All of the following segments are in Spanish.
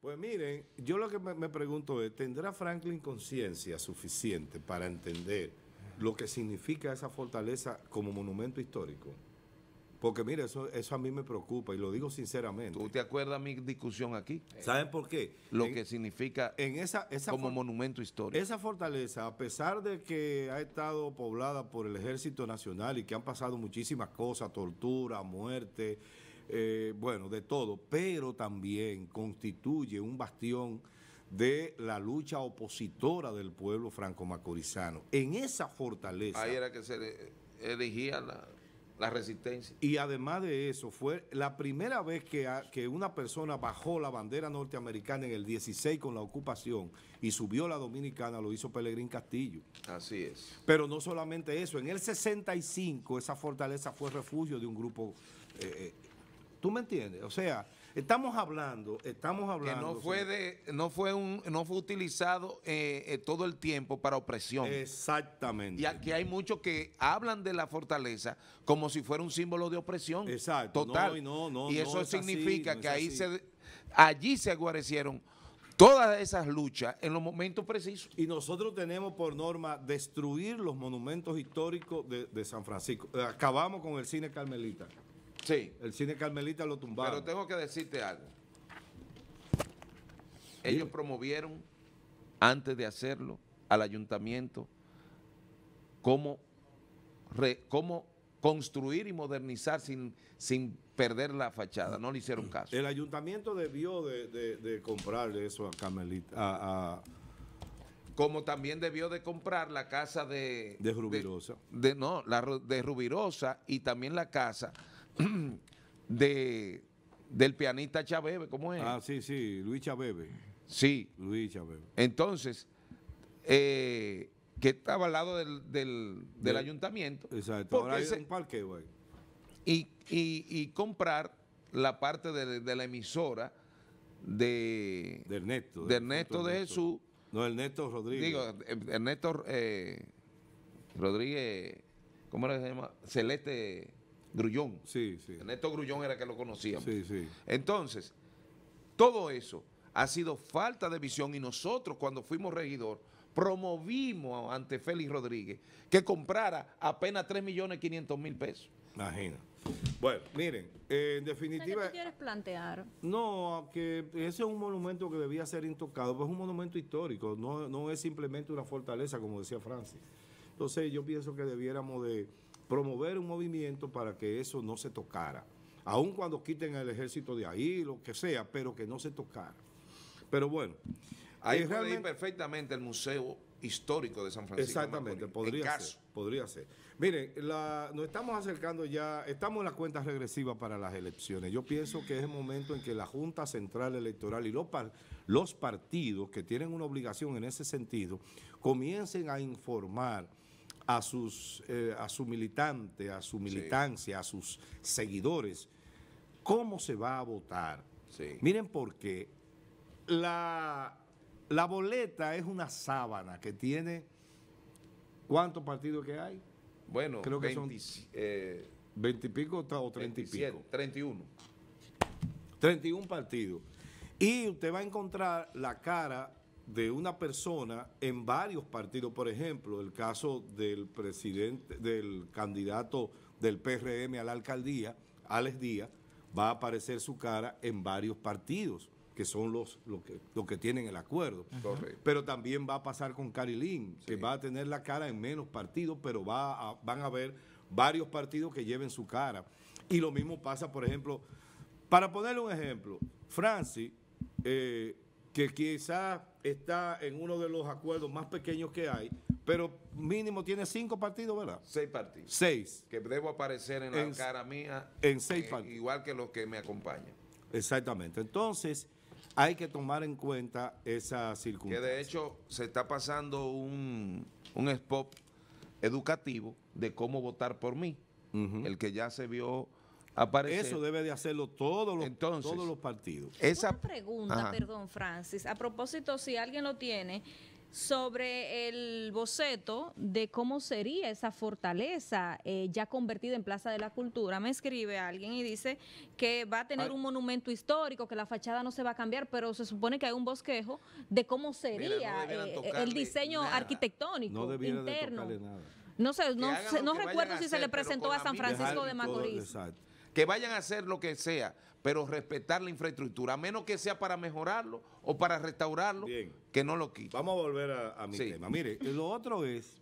Pues miren, yo lo que me, pregunto es, ¿tendrá Franklin conciencia suficiente para entender lo que significa esa fortaleza como monumento histórico? Porque mire, eso, eso a mí me preocupa y lo digo sinceramente. ¿Tú te acuerdas mi discusión aquí? ¿Saben por qué? Lo que significa en como monumento histórico. Esa fortaleza, a pesar de que ha estado poblada por el Ejército Nacional y que han pasado muchísimas cosas, tortura, muerte, eh, bueno, de todo, pero también constituye un bastión de la lucha opositora del pueblo franco-macorizano. En esa fortaleza... Ahí era que se elegía la, resistencia. Y además de eso, fue la primera vez que, que una persona bajó la bandera norteamericana en el 16 con la ocupación y subió la dominicana, lo hizo Pelegrín Castillo. Así es. Pero no solamente eso, en el 65 esa fortaleza fue refugio de un grupo... Eh, eh, ¿Tú me entiendes? O sea, estamos hablando, estamos hablando. Que no fue, de, no fue, un, no fue utilizado eh, eh, todo el tiempo para opresión. Exactamente. Y aquí hay muchos que hablan de la fortaleza como si fuera un símbolo de opresión. Exacto. Total. No, no, y eso significa que ahí se, allí se aguarecieron todas esas luchas en los momentos precisos. Y nosotros tenemos por norma destruir los monumentos históricos de San Francisco. Eh, acabamos con el cine carmelita. Sí. El cine Carmelita lo tumbaron. Pero tengo que decirte algo. Ellos promovieron, antes de hacerlo, al ayuntamiento cómo, cómo construir y modernizar sin, sin perder la fachada. No le hicieron caso. El ayuntamiento debió de, comprar comprarle eso a Carmelita. como también debió de comprar la casa de... De Rubirosa. no, la de Rubirosa y también la casa de, del pianista Chabebe, ¿cómo es? Ah, sí, sí, Luis Chabebe. Sí. Luis Chabebe. Entonces, eh, que estaba al lado del, del, ayuntamiento. Exacto, ahora ese, parque, güey. Y, y, y, comprar la parte de, la emisora de, Ernesto, de, Jesús. No, Ernesto Rodríguez. Digo, Ernesto eh, Rodríguez, ¿cómo era que se llama? Celeste. Grullón. Sí, sí. Ernesto Grullón era que lo conocíamos. Sí, sí. Entonces, todo eso ha sido falta de visión y nosotros cuando fuimos regidor promovimos ante Félix Rodríguez que comprara apenas 3 millones 500 mil pesos. Imagina. Bueno, miren, eh, en definitiva... ¿Qué quieres plantear? No, que ese es un monumento que debía ser intocado, pues es un monumento histórico, no, no es simplemente una fortaleza, como decía Francis. Entonces yo pienso que debiéramos de promover un movimiento para que eso no se tocara. Aun cuando quiten el ejército de ahí, lo que sea, pero que no se tocara. Pero bueno. Ahí eh, puede perfectamente el museo histórico de San Francisco. Exactamente, podría ser, podría ser. Miren, nos estamos acercando ya, estamos en la cuenta regresiva para las elecciones. Yo pienso que es el momento en que la Junta Central Electoral y los partidos que tienen una obligación en ese sentido comiencen a informar a, sus, eh, a su militante, a su militancia, a sus seguidores, cómo se va a votar. Miren por qué. La, boleta es una sábana que tiene... ¿Cuántos partidos que hay? Bueno, creo que 20, son... 20 eh, y pico o 30 y pico. 31. 31 partidos. Y usted va a encontrar la cara de una persona en varios partidos, por ejemplo, el caso del presidente, del candidato del PRM a la alcaldía, Alex Díaz, va a aparecer su cara en varios partidos, que son los, que, lo que tienen el acuerdo. Pero también va a pasar con Carilín, que va a tener la cara en menos partidos, pero va van a haber varios partidos que lleven su cara. Y lo mismo pasa, por ejemplo, para ponerle un ejemplo, Francis... Eh, que quizás está en uno de los acuerdos más pequeños que hay, pero mínimo tiene cinco partidos, ¿verdad? Seis partidos. Seis. Que debo aparecer en, la cara mía. En seis eh, partidos. Igual que los que me acompañan. Exactamente. Entonces, hay que tomar en cuenta esa circunstancia. Que de hecho se está pasando un, un spot educativo de cómo votar por mí. El que ya se vio eso debe de hacerlo todos los, todos los partidos. Esa Una pregunta, perdón, Francis. A propósito, si alguien lo tiene, sobre el boceto de cómo sería esa fortaleza eh, ya convertida en Plaza de la Cultura. Me escribe alguien y dice que va a tener ah. un monumento histórico, que la fachada no se va a cambiar, pero se supone que hay un bosquejo de cómo sería eh, el diseño arquitectónico interno. No sé, no, recuerdo si se le presentó a San Francisco de Macorís. Exacto que vayan a hacer lo que sea, pero respetar la infraestructura, a menos que sea para mejorarlo o para restaurarlo, que no lo quiten. Vamos a volver a, mi tema. Mire, lo otro es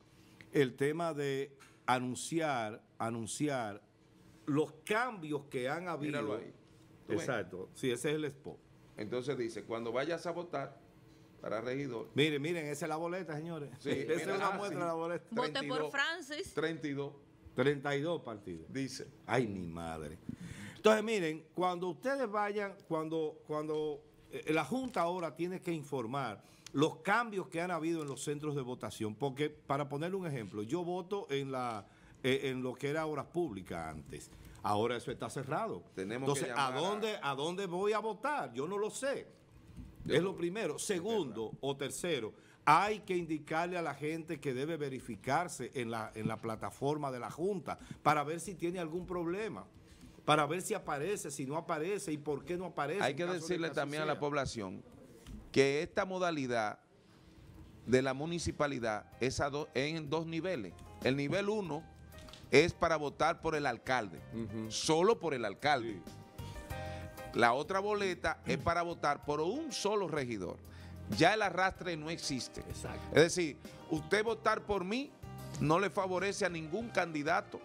el tema de anunciar, anunciar los cambios que han habido. Ahí. Exacto. Sí, ese es el spot. Entonces dice, cuando vayas a votar, para regidor. Miren, miren, esa es la boleta, señores. Sí, esa es la ah, muestra de la boleta. Vote por Francis. 32. 32 partidos. Dice. Ay, mi madre. Entonces, miren, cuando ustedes vayan, cuando, cuando eh, la Junta ahora tiene que informar los cambios que han habido en los centros de votación, porque, para ponerle un ejemplo, yo voto en, la, eh, en lo que era horas Públicas antes. Ahora eso está cerrado. Entonces, ¿a, dónde, ¿a dónde voy a votar? Yo no lo sé. Es lo primero. Segundo o tercero, hay que indicarle a la gente que debe verificarse en la, plataforma de la Junta para ver si tiene algún problema para ver si aparece, si no aparece y por qué no aparece. Hay que decirle también a la población que esta modalidad de la municipalidad es en dos niveles. El nivel uno es para votar por el alcalde, solo por el alcalde. La otra boleta es para votar por un solo regidor. Ya el arrastre no existe. Es decir, usted votar por mí no le favorece a ningún candidato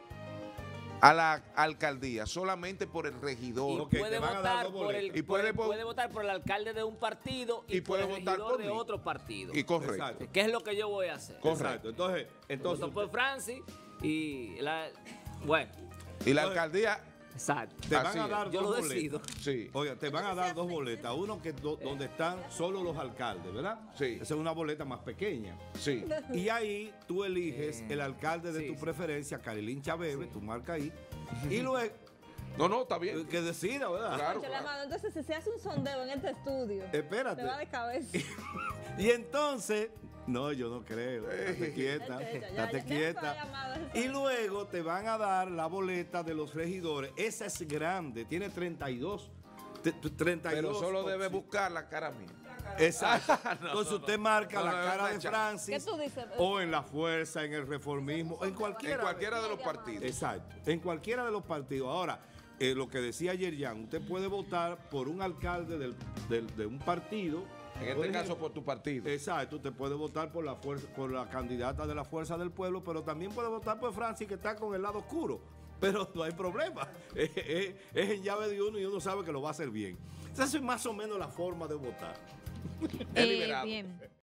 a la alcaldía, solamente por el regidor. Y puede, votar, por el, alcalde de un partido y, por puede el votar regidor de otro partido. Y correcto. ¿Qué es lo que yo voy a hacer? Correcto. Entonces, entonces. fue por Francis y la. Bueno. Y la alcaldía Exacto. Te van a dar dos Yo lo decido. Sí. te van a dar dos boletas. Uno que eh. donde están solo los alcaldes, ¿verdad? Sí. Esa es una boleta más pequeña. Sí. Y ahí tú eliges eh. el alcalde de tu preferencia, Carilín Chabebe, tu marca ahí. Y luego. No, no, está bien. Que decida, ¿verdad? Claro, Entonces, si se hace un sondeo en este estudio, Espérate. te va de cabeza. Y entonces no, yo no creo. Date quieta. Y luego te van a dar la boleta de los regidores. Esa es grande, tiene 32. 32 Pero solo debe buscar la cara mía. Exacto. Ah, Entonces usted marca la cara de Francis. O en la fuerza, en el reformismo, en cualquiera, en cualquiera de los partidos. Exacto. En cualquiera de los partidos. Ahora, eh, lo que decía ayer Jan, usted puede votar por un alcalde de un partido en este caso por tu partido. Exacto, te puede votar por la por la candidata de la fuerza del pueblo, pero también puede votar por Francis que está con el lado oscuro. Pero no hay problema. Es, en llave de uno y uno sabe que lo va a hacer bien. Esa es más o menos la forma de votar. Eh, bien.